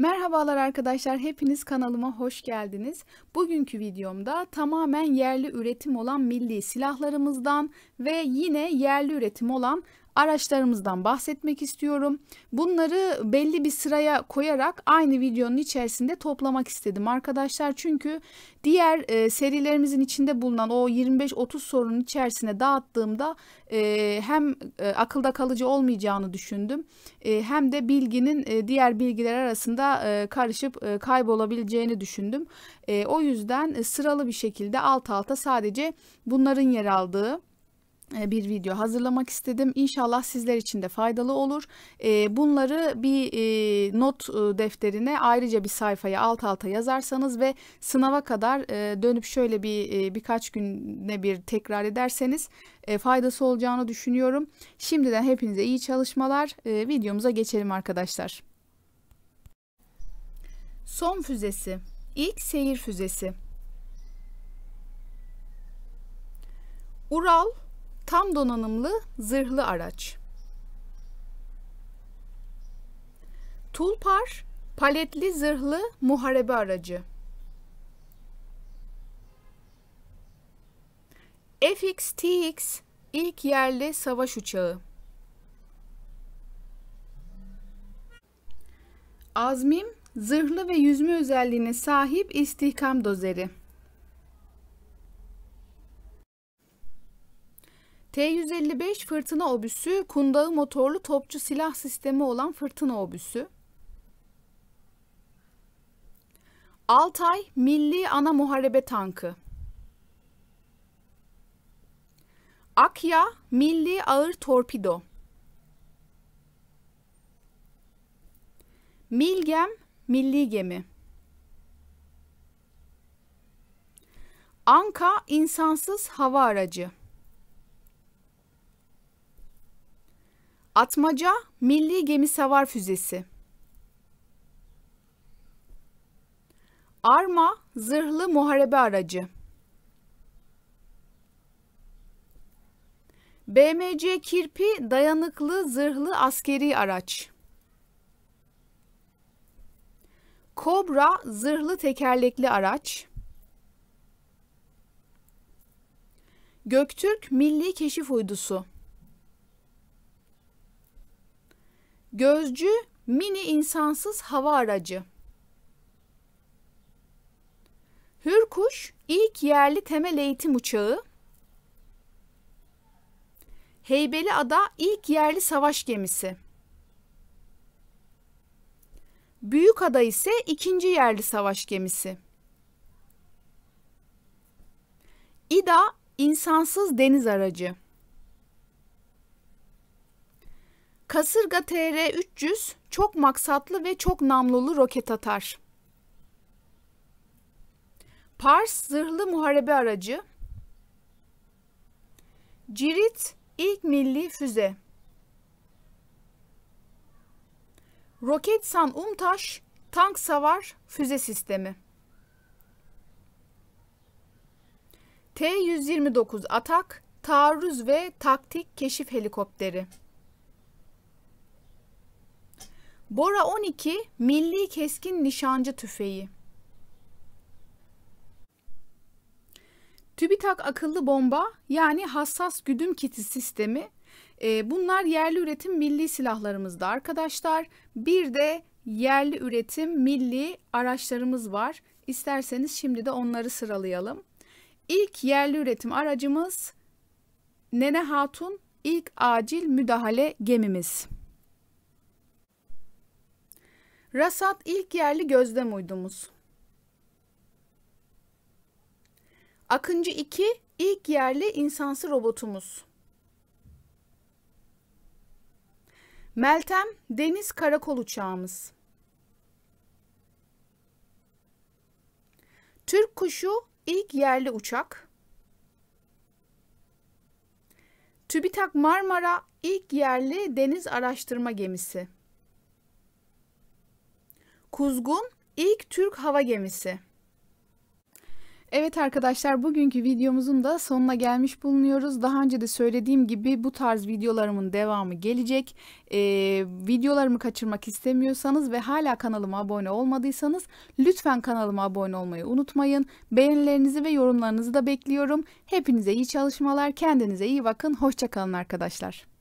Merhabalar arkadaşlar, hepiniz kanalıma hoş geldiniz. Bugünkü videomda tamamen yerli üretim olan milli silahlarımızdan ve yine yerli üretim olan araçlarımızdan bahsetmek istiyorum. Bunları belli bir sıraya koyarak aynı videonun içerisinde toplamak istedim arkadaşlar. Çünkü diğer e, serilerimizin içinde bulunan o 25-30 sorunun içerisine dağıttığımda e, hem e, akılda kalıcı olmayacağını düşündüm. E, hem de bilginin e, diğer bilgiler arasında e, karışıp e, kaybolabileceğini düşündüm. E, o yüzden sıralı bir şekilde alt alta sadece bunların yer aldığı e, bir video hazırlamak istedim. İnşallah sizler için de faydalı olur. E, bunları bir e, not defterine ayrıca bir sayfaya alt alta yazarsanız ve sınava kadar dönüp şöyle bir birkaç güne bir tekrar ederseniz faydası olacağını düşünüyorum. Şimdiden hepinize iyi çalışmalar. Videomuza geçelim arkadaşlar. Son füzesi. İlk seyir füzesi. Ural Tam donanımlı zırhlı araç. Tulpar, paletli zırhlı muharebe aracı. FXTX ilk yerli savaş uçağı. Azmim, zırhlı ve yüzme özelliğine sahip istihkam dozeri. T-155 fırtına obüsü, kundağı motorlu topçu silah sistemi olan fırtına obüsü. Altay Milli Ana Muharebe Tankı. Akya Milli Ağır Torpido. Milgem Milli Gemi. Anka insansız hava aracı. Atmaca Milli Gemi Savar Füzesi Arma Zırhlı Muharebe Aracı BMC Kirpi Dayanıklı Zırhlı Askeri Araç Kobra Zırhlı Tekerlekli Araç Göktürk Milli Keşif Uydusu Gözcü mini insansız hava aracı. Hürkuş ilk yerli temel eğitim uçağı. Heybeli Ada ilk yerli savaş gemisi. Büyük Ada ise ikinci yerli savaş gemisi. İda insansız deniz aracı. Kasırga TR-300 çok maksatlı ve çok namlulu roket atar. Pars zırhlı muharebe aracı. Cirit ilk milli füze. Roketsan Umtaş tank savar füze sistemi. T-129 atak, taarruz ve taktik keşif helikopteri. Bora 12 Milli Keskin Nişancı Tüfeği. TÜBİTAK akıllı bomba yani hassas güdüm kiti sistemi. E, bunlar yerli üretim milli silahlarımızda arkadaşlar. Bir de yerli üretim milli araçlarımız var. İsterseniz şimdi de onları sıralayalım. İlk yerli üretim aracımız Nene Hatun ilk acil müdahale gemimiz. Rasat ilk yerli gözlem uydumuz. Akıncı 2 ilk yerli insansı robotumuz. Meltem deniz karakol uçağımız. Türk kuşu ilk yerli uçak. TÜBİTAK Marmara ilk yerli deniz araştırma gemisi. Kuzgun ilk Türk hava gemisi. Evet arkadaşlar bugünkü videomuzun da sonuna gelmiş bulunuyoruz. Daha önce de söylediğim gibi bu tarz videolarımın devamı gelecek. Ee, videolarımı kaçırmak istemiyorsanız ve hala kanalıma abone olmadıysanız lütfen kanalıma abone olmayı unutmayın. Beğenilerinizi ve yorumlarınızı da bekliyorum. Hepinize iyi çalışmalar, kendinize iyi bakın, hoşçakalın arkadaşlar.